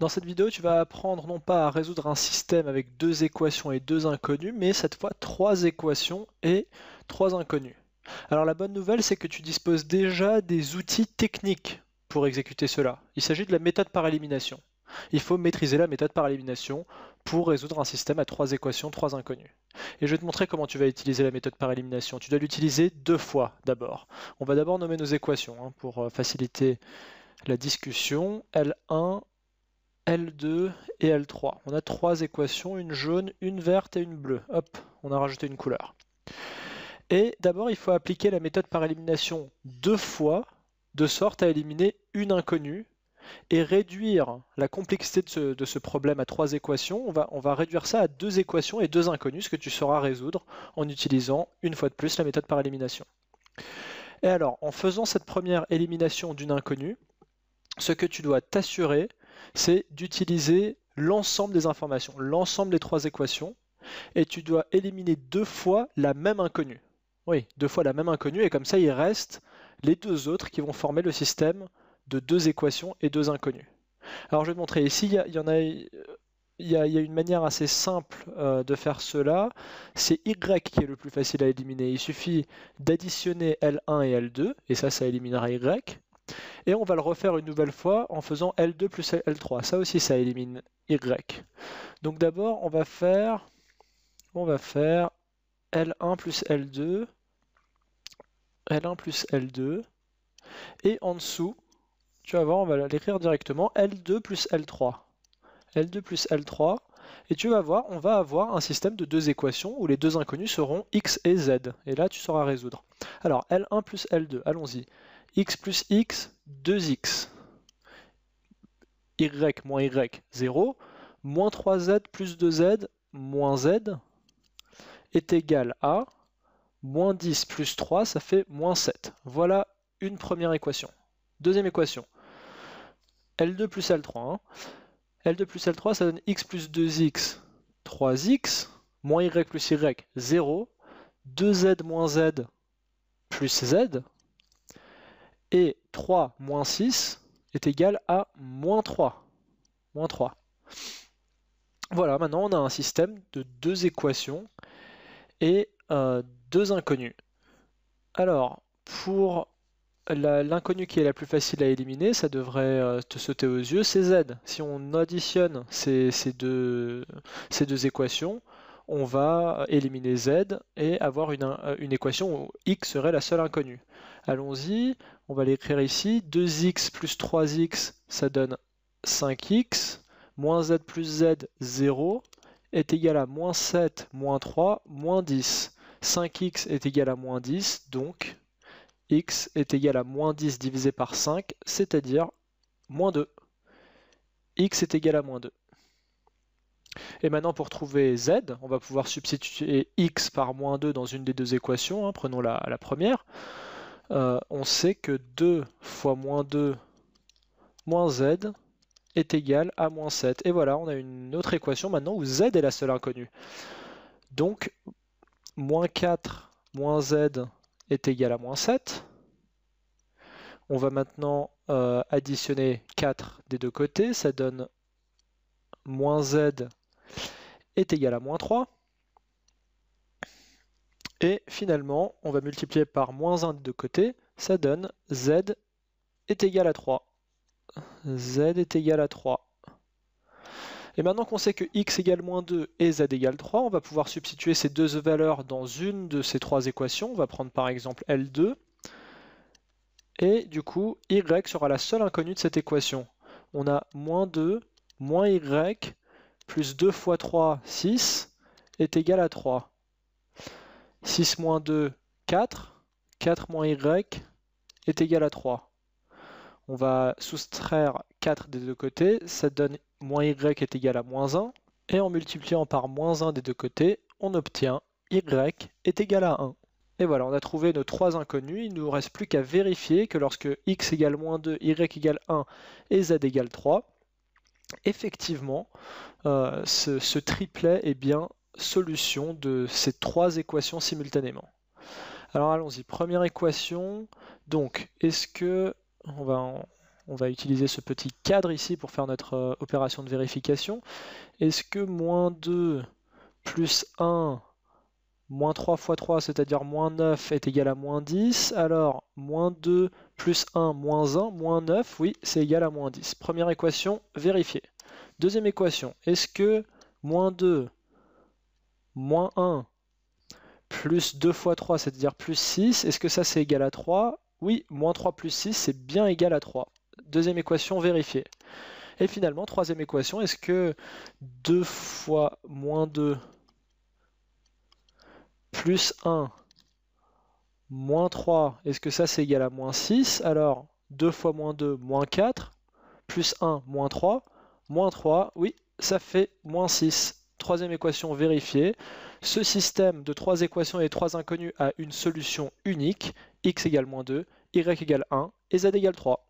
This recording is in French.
Dans cette vidéo, tu vas apprendre non pas à résoudre un système avec deux équations et deux inconnues, mais cette fois trois équations et trois inconnues. Alors la bonne nouvelle, c'est que tu disposes déjà des outils techniques pour exécuter cela. Il s'agit de la méthode par élimination. Il faut maîtriser la méthode par élimination pour résoudre un système à trois équations, trois inconnues. Et je vais te montrer comment tu vas utiliser la méthode par élimination. Tu dois l'utiliser deux fois d'abord. On va d'abord nommer nos équations hein, pour euh, faciliter la discussion. L1 L2 et L3. On a trois équations, une jaune, une verte et une bleue. Hop, on a rajouté une couleur. Et d'abord, il faut appliquer la méthode par élimination deux fois, de sorte à éliminer une inconnue et réduire la complexité de ce, problème à trois équations. On va, on va réduire ça à deux équations et deux inconnues, ce que tu sauras résoudre en utilisant une fois de plus la méthode par élimination. Et alors, en faisant cette première élimination d'une inconnue, ce que tu dois t'assurer, c'est d'utiliser l'ensemble des informations, l'ensemble des trois équations, et tu dois éliminer deux fois la même inconnue. Oui, deux fois la même inconnue, et comme ça, il reste les deux autres qui vont former le système de deux équations et deux inconnues. Alors, je vais te montrer ici, il y, a. une manière assez simple euh, de faire cela. C'est y qui est le plus facile à éliminer. Il suffit d'additionner L1 et L2, et ça, ça éliminera y. Et on va le refaire une nouvelle fois en faisant L2 plus L3. Ça aussi, ça élimine Y. Donc d'abord, on va faire, on va faire L1 plus L2, L1 plus L2, et en dessous, tu vas voir, on va l'écrire directement L2 plus L3. L2 plus L3, et tu vas voir, on va avoir un système de deux équations où les deux inconnus seront x et z. Et là, tu sauras résoudre. Alors, L1 plus L2, allons-y x plus x, 2x. y moins y, 0. Moins 3z plus 2z, moins z, est égal à moins 10 plus 3, ça fait moins 7. Voilà une première équation. Deuxième équation. L2 plus L3. Hein. L2 plus L3, ça donne x plus 2x, 3x, moins y plus y, 0. 2z moins z plus z, et 3 moins 6 est égal à moins 3. 3. Voilà, maintenant on a un système de deux équations et euh, deux inconnues. Alors, pour l'inconnue qui est la plus facile à éliminer, ça devrait euh, te sauter aux yeux, c'est z. Si on additionne ces deux équations, on va éliminer z et avoir euh, une, équation où x serait la seule inconnue. Allons-y, on va l'écrire ici. 2x plus 3x, ça donne 5x, moins z plus z, 0, est égal à moins 7, moins 3, moins 10. 5x est égal à moins 10, donc x est égal à moins 10 divisé par 5, c'est-à-dire moins 2. x est égal à moins 2. Et maintenant, pour trouver z, on va pouvoir substituer x par moins 2 dans une des deux équations. Hein, prenons la, première. Euh, on sait que 2 fois moins 2 moins z est égal à moins 7. Et voilà, on a une autre équation maintenant où z est la seule inconnue. Donc, moins 4 moins z est égal à moins 7. On va maintenant euh, additionner 4 des deux côtés. Ça donne moins z est égal à moins 3. Et finalement, on va multiplier par moins 1 des deux côtés, ça donne z est égal à 3. z est égal à 3. Et maintenant qu'on sait que x égale moins 2 et z égale 3, on va pouvoir substituer ces deux valeurs dans une de ces trois équations. On va prendre par exemple L2. Et du coup, y sera la seule inconnue de cette équation. On a moins 2, moins y, plus 2 fois 3, 6, est égal à 3. 6 moins 2, 4. 4 moins y est égal à 3. On va soustraire 4 des deux côtés, ça donne moins y est égal à moins 1, et en multipliant par moins 1 des deux côtés, on obtient y est égal à 1. Et voilà, on a trouvé nos trois inconnus, il ne nous reste plus qu'à vérifier que lorsque x égale moins 2, y égale 1 et z égale 3, effectivement, euh, ce, triplet est bien solution de ces trois équations simultanément. Alors allons-y, première équation, donc est-ce que, on va, on va utiliser ce petit cadre ici pour faire notre euh, opération de vérification, est-ce que moins 2 plus 1 moins 3 fois 3, c'est-à-dire moins 9 est égal à moins 10. Alors, moins 2 plus 1 moins 1, moins 9, oui, c'est égal à moins 10. Première équation, vérifiée. Deuxième équation, est-ce que moins 2, moins 1, plus 2 fois 3, c'est-à-dire plus 6, est-ce que ça c'est égal à 3 Oui, moins 3 plus 6, c'est bien égal à 3. Deuxième équation vérifiée. Et finalement, troisième équation, est-ce que 2 fois moins 2 plus 1 moins 3, est-ce que ça c'est égal à moins 6 Alors 2 fois moins 2, moins 4, plus 1, moins 3, moins 3, oui, ça fait moins 6. Troisième équation vérifiée. Ce système de trois équations et trois inconnues a une solution unique, x égale moins 2, y égale 1 et z égale 3.